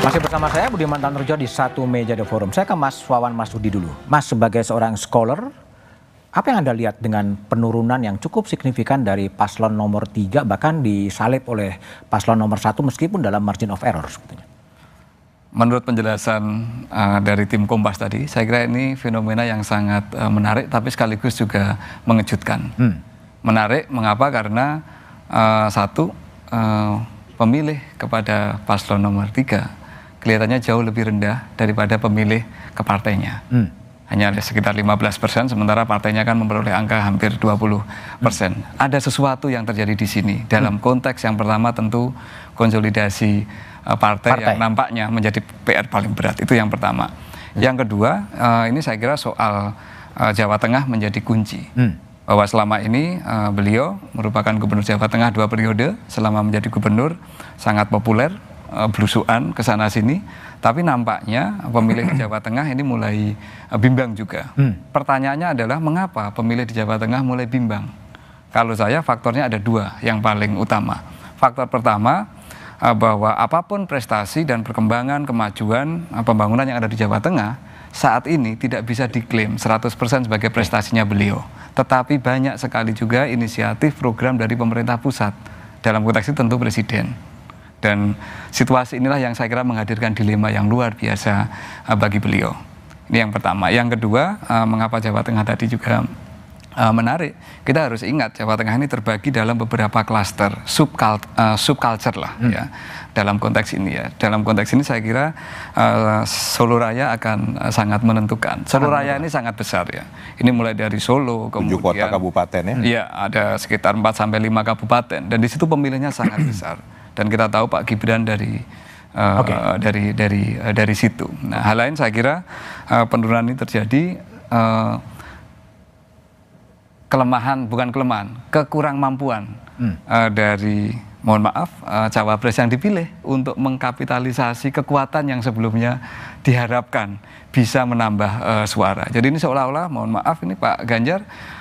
Masih bersama saya Budiman Tanurjo di satu meja The Forum. Saya ke Mas Wawan Masudi dulu. Mas sebagai seorang scholar, apa yang Anda lihat dengan penurunan yang cukup signifikan dari paslon nomor tiga bahkan disalip oleh paslon nomor satu meskipun dalam margin of error sebetulnya? Menurut penjelasan uh, dari tim Kompas tadi, saya kira ini fenomena yang sangat uh, menarik tapi sekaligus juga mengejutkan. Hmm. Menarik mengapa? Karena uh, satu uh, pemilih kepada paslon nomor tiga kelihatannya jauh lebih rendah daripada pemilih ke partainya. Hmm. Hanya ada sekitar 15 persen, sementara partainya kan memperoleh angka hampir 20 persen. Hmm. Ada sesuatu yang terjadi di sini. Dalam hmm. konteks yang pertama tentu konsolidasi uh, eh, partai, partai yang nampaknya menjadi PR paling berat. Itu yang pertama. Hmm. Yang kedua, uh, ini saya kira soal uh, Jawa Tengah menjadi kunci. Hmm bahwa selama ini uh, beliau merupakan gubernur Jawa Tengah dua periode, selama menjadi gubernur sangat populer, Eh, belusuan ke sana sini, tapi nampaknya pemilih di Jawa Tengah ini mulai eh, bimbang juga. Hmm. Pertanyaannya adalah mengapa pemilih di Jawa Tengah mulai bimbang? Kalau saya faktornya ada dua yang paling utama. Faktor pertama eh, bahwa apapun prestasi dan perkembangan kemajuan pembangunan yang ada di Jawa Tengah saat ini tidak bisa diklaim 100% sebagai prestasinya beliau. Tetapi banyak sekali juga inisiatif program dari pemerintah pusat dalam konteks itu tentu presiden. Dan situasi inilah yang saya kira menghadirkan dilema yang luar biasa uh, bagi beliau. Ini yang pertama. Yang kedua, uh, mengapa Jawa Tengah tadi juga uh, menarik? Kita harus ingat Jawa Tengah ini terbagi dalam beberapa klaster subkul uh, subculture lah hmm. ya. Dalam konteks ini ya. Dalam konteks ini saya kira uh, Solo Raya akan uh, sangat menentukan. Solo Raya ini sangat besar ya. Ini mulai dari Solo kemudian kota kabupaten ya. Iya, ada sekitar 4 sampai 5 kabupaten dan di situ pemilihnya sangat besar dan kita tahu Pak Gibran dari uh, eh, okay. dari dari uh, dari situ. Nah, hal lain saya kira uh, penurunan ini terjadi uh, kelemahan bukan kelemahan, mampuan hmm. uh, dari mohon maaf uh, cawapres yang dipilih untuk mengkapitalisasi kekuatan yang sebelumnya diharapkan bisa menambah uh, suara. Jadi ini seolah-olah mohon maaf ini Pak Ganjar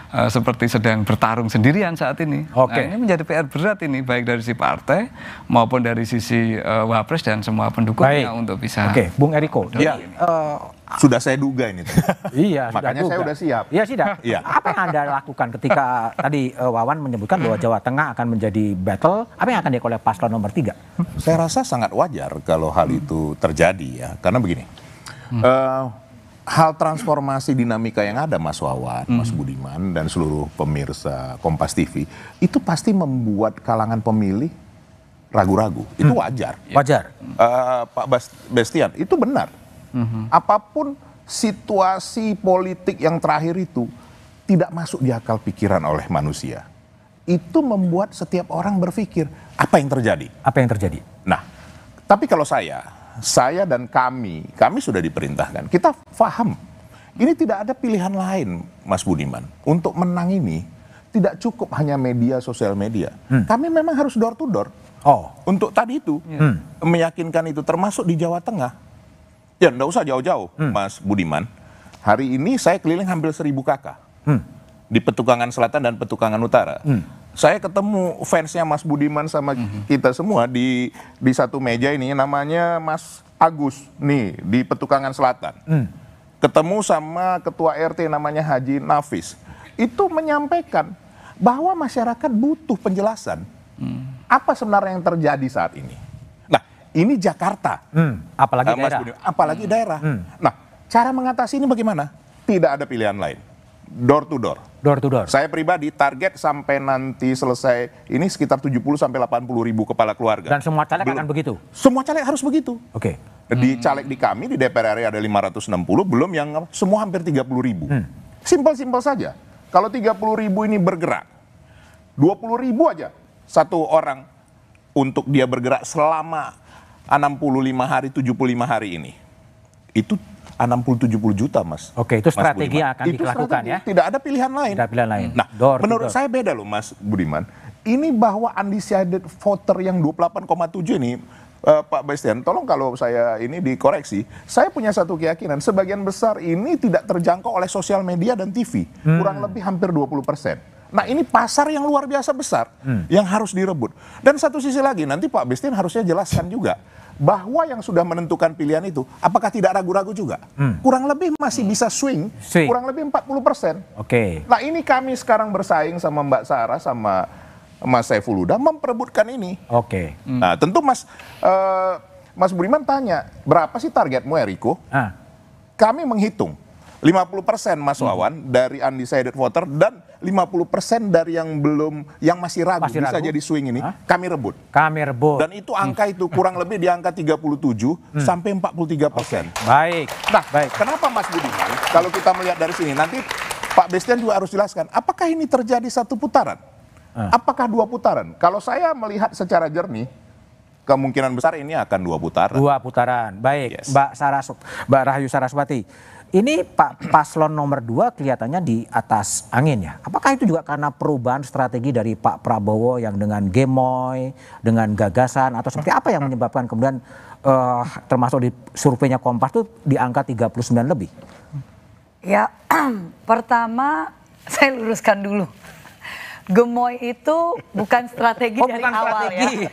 Eh, seperti sedang bertarung sendirian saat ini. Nah, Oke. Nah, ini menjadi PR berat ini baik dari si partai maupun dari sisi uh, wapres dan semua pendukungnya baik. untuk bisa. Oke, Bung Eriko. Ya, sudah saya duga ini. iya. Makanya sudah saya sudah siap. Iya sudah. Iya. Apa yang anda lakukan ketika tadi uh, Wawan menyebutkan bahwa Jawa Tengah akan menjadi battle? Apa yang akan dia oleh paslon nomor tiga? Saya rasa sangat wajar kalau hal itu terjadi ya, karena begini. Hmm. Uh, hal transformasi dinamika yang ada Mas Wawan, hmm. Mas Budiman dan seluruh pemirsa Kompas TV itu pasti membuat kalangan pemilih ragu-ragu. Itu hmm. wajar. Ya. Wajar. Uh, Pak Bastian, itu benar. Hmm. Apapun situasi politik yang terakhir itu tidak masuk di akal pikiran oleh manusia. Itu membuat setiap orang berpikir, apa yang terjadi? Apa yang terjadi? Nah, tapi kalau saya saya dan kami, kami sudah diperintahkan. Kita faham, ini tidak ada pilihan lain, Mas Budiman, untuk menang ini tidak cukup hanya media sosial media. Hmm. Kami memang harus door to door. Oh, untuk tadi itu hmm. hmm. meyakinkan itu termasuk di Jawa Tengah. Ya, enggak usah jauh-jauh, hmm. Mas Budiman. Hari ini saya keliling hampir seribu kakak hmm. di Petukangan Selatan dan Petukangan Utara. Hmm saya ketemu fansnya Mas Budiman sama mm-hmm. kita semua di di satu meja ini namanya Mas Agus nih di Petukangan Selatan. Mm. Ketemu sama ketua RT namanya Haji Nafis. Itu menyampaikan bahwa masyarakat butuh penjelasan. Mm. Apa sebenarnya yang terjadi saat ini? Nah, ini Jakarta. Mm. Apalagi uh, Mas daerah. Budiman, apalagi mm. daerah. Hmm. Nah, cara mengatasi ini bagaimana? Tidak ada pilihan lain door to door. Door to door. Saya pribadi target sampai nanti selesai ini sekitar 70 sampai 80 ribu kepala keluarga. Dan semua caleg akan begitu? Semua caleg harus begitu. Oke. Okay. Di hmm. caleg di kami di DPR RI ada 560, belum yang semua hampir 30 ribu. Hmm. Simpel-simpel saja. Kalau 30 ribu ini bergerak, 20 ribu aja satu orang untuk dia bergerak selama 65 hari, 75 hari ini. Itu enam 60-70 juta mas. Oke itu strategi mas yang akan itu dilakukan ya? Tidak ada pilihan lain. Tidak ada pilihan lain. Nah door menurut door. saya beda loh mas Budiman. Ini bahwa undecided voter yang 28,7 ini uh, Pak Bastian, tolong kalau saya ini dikoreksi. Saya punya satu keyakinan, sebagian besar ini tidak terjangkau oleh sosial media dan TV. Hmm. Kurang lebih hampir 20 persen. Nah ini pasar yang luar biasa besar hmm. yang harus direbut. Dan satu sisi lagi nanti Pak Bastian harusnya jelaskan juga bahwa yang sudah menentukan pilihan itu apakah tidak ragu-ragu juga hmm. kurang lebih masih hmm. bisa swing, swing kurang lebih 40 persen. Oke. Okay. Nah ini kami sekarang bersaing sama Mbak Sarah sama Mas Saiful Huda memperebutkan ini. Oke. Okay. Hmm. Nah tentu Mas uh, Mas Budiman tanya berapa sih targetmu Eriko? Ah. Kami menghitung 50% Mas hmm. Wawan hmm. dari undecided voter dan 50% dari yang belum yang masih ragu masih bisa jadi swing ini Hah? kami rebut. Kami rebut. Dan itu angka itu hmm. kurang lebih di angka 37 hmm. sampai 43%. Okay. Baik. Nah, baik. Kenapa Mas Budiman? Kalau kita melihat dari sini nanti Pak Bestian juga harus jelaskan apakah ini terjadi satu putaran? Hmm. Apakah dua putaran? Kalau saya melihat secara jernih kemungkinan besar ini akan dua putaran. Dua putaran. Baik, yes. Mbak Saras Mbak Rahayu Saraswati. Ini Pak Paslon nomor dua kelihatannya di atas angin ya. Apakah itu juga karena perubahan strategi dari Pak Prabowo yang dengan gemoy, dengan gagasan atau seperti apa yang menyebabkan kemudian uh, termasuk di surveinya Kompas itu di angka 39 lebih? Ya, pertama saya luruskan dulu gemoy itu bukan strategi oh, dari bukan awal ya. strategi. ya.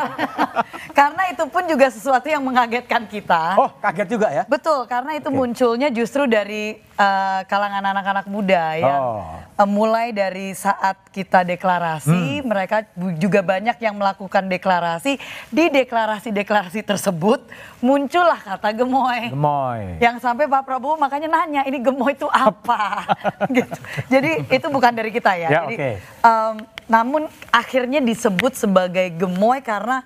karena itu pun juga sesuatu yang mengagetkan kita. Oh, kaget juga ya? Betul, karena itu okay. munculnya justru dari uh, kalangan anak-anak muda yang oh. uh, mulai dari saat kita deklarasi, hmm. mereka juga banyak yang melakukan deklarasi. Di deklarasi-deklarasi tersebut muncullah kata gemoy. Gemoy. Yang sampai Pak Prabowo makanya nanya ini gemoy itu apa? gitu. Jadi itu bukan dari kita ya. ya Jadi, okay. um, namun akhirnya disebut sebagai gemoy karena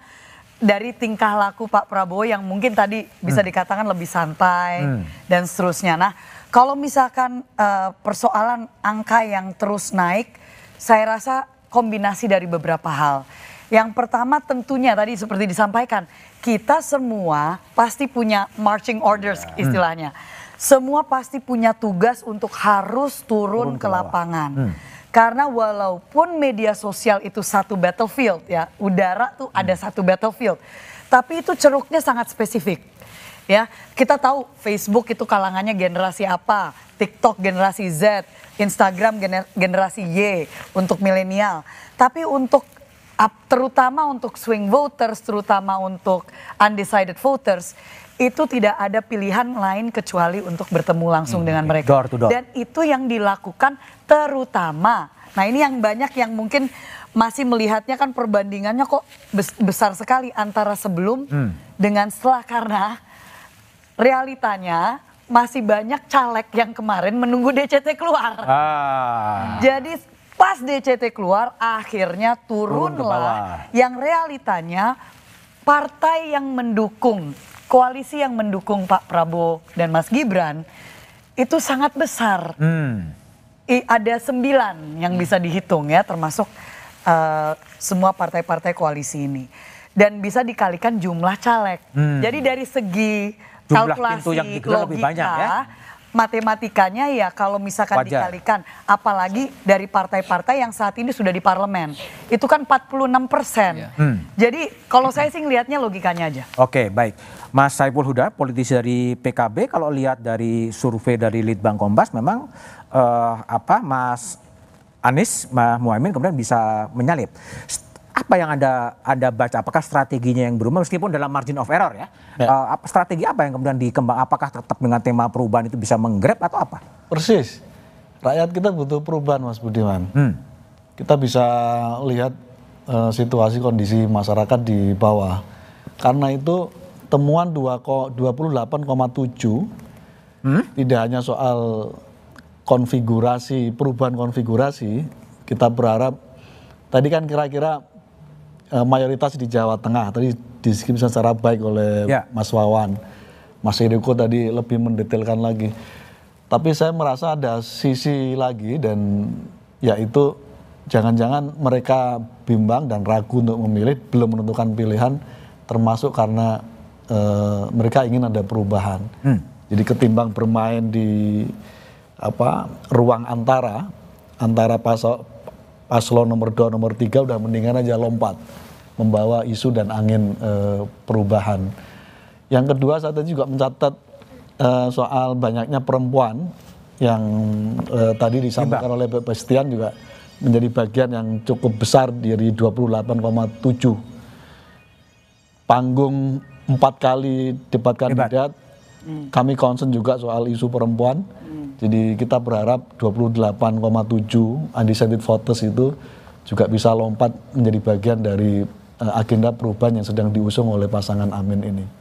dari tingkah laku Pak Prabowo yang mungkin tadi bisa hmm. dikatakan lebih santai hmm. dan seterusnya. Nah, kalau misalkan uh, persoalan angka yang terus naik, saya rasa kombinasi dari beberapa hal. Yang pertama tentunya tadi seperti disampaikan, kita semua pasti punya marching orders ya. hmm. istilahnya. Hmm. Semua pasti punya tugas untuk harus turun, turun ke, ke lapangan. Hmm. Karena walaupun media sosial itu satu battlefield ya, udara tuh hmm. ada satu battlefield. Tapi itu ceruknya sangat spesifik ya kita tahu Facebook itu kalangannya generasi apa, TikTok generasi Z, Instagram gener generasi Y untuk milenial. Tapi untuk terutama untuk swing voters, terutama untuk undecided voters, itu tidak ada pilihan lain kecuali untuk bertemu langsung hmm, dengan mereka. Door door. Dan itu yang dilakukan terutama. Nah ini yang banyak yang mungkin masih melihatnya kan perbandingannya kok besar sekali antara sebelum hmm. dengan setelah karena realitanya masih banyak caleg yang kemarin menunggu DCT keluar. Ah. Jadi pas DCT keluar akhirnya turunlah Turun yang realitanya partai yang mendukung, koalisi yang mendukung Pak Prabowo dan Mas Gibran itu sangat besar. Hmm. I, ada sembilan yang hmm. bisa dihitung ya termasuk uh, semua partai-partai koalisi ini. Dan bisa dikalikan jumlah caleg. Hmm. Jadi dari segi jumlah kalkulasi pintu yang digelar lebih banyak ya. Matematikanya ya kalau misalkan Wajar. dikalikan, apalagi dari partai-partai yang saat ini sudah di parlemen, itu kan 46 persen. Yeah. Hmm. Jadi kalau saya sih ngelihatnya logikanya aja. Oke, okay, baik. Mas Saiful Huda, politisi dari PKB, kalau lihat dari survei dari Litbang Kompas, memang uh, apa Mas Anies, Mas Muhaimin kemudian bisa menyalip apa yang anda anda baca apakah strateginya yang berubah meskipun dalam margin of error ya, ya. Uh, strategi apa yang kemudian dikembang apakah tetap dengan tema perubahan itu bisa menggrab atau apa persis rakyat kita butuh perubahan mas Budiman hmm. kita bisa lihat uh, situasi kondisi masyarakat di bawah karena itu temuan 28,7 hmm? tidak hanya soal konfigurasi perubahan konfigurasi kita berharap tadi kan kira-kira Eh, mayoritas di Jawa Tengah. Tadi diskripsikan secara baik oleh ya. Mas Wawan. Mas Eriko tadi lebih mendetailkan lagi. Tapi saya merasa ada sisi lagi dan yaitu jangan-jangan mereka bimbang dan ragu untuk memilih, belum menentukan pilihan, termasuk karena uh, mereka ingin ada perubahan. Hmm. Jadi ketimbang bermain di apa ruang antara antara pasok paslon nomor 2, nomor 3 udah mendingan aja lompat membawa isu dan angin e, perubahan. Yang kedua saya tadi juga mencatat e, soal banyaknya perempuan yang e, tadi disampaikan oleh Pak Bastian juga menjadi bagian yang cukup besar dari 28,7 panggung empat kali debat kandidat. Hmm. Kami concern juga soal isu perempuan. Jadi kita berharap 28,7 undecided voters itu juga bisa lompat menjadi bagian dari eh, agenda perubahan yang sedang diusung oleh pasangan Amin ini.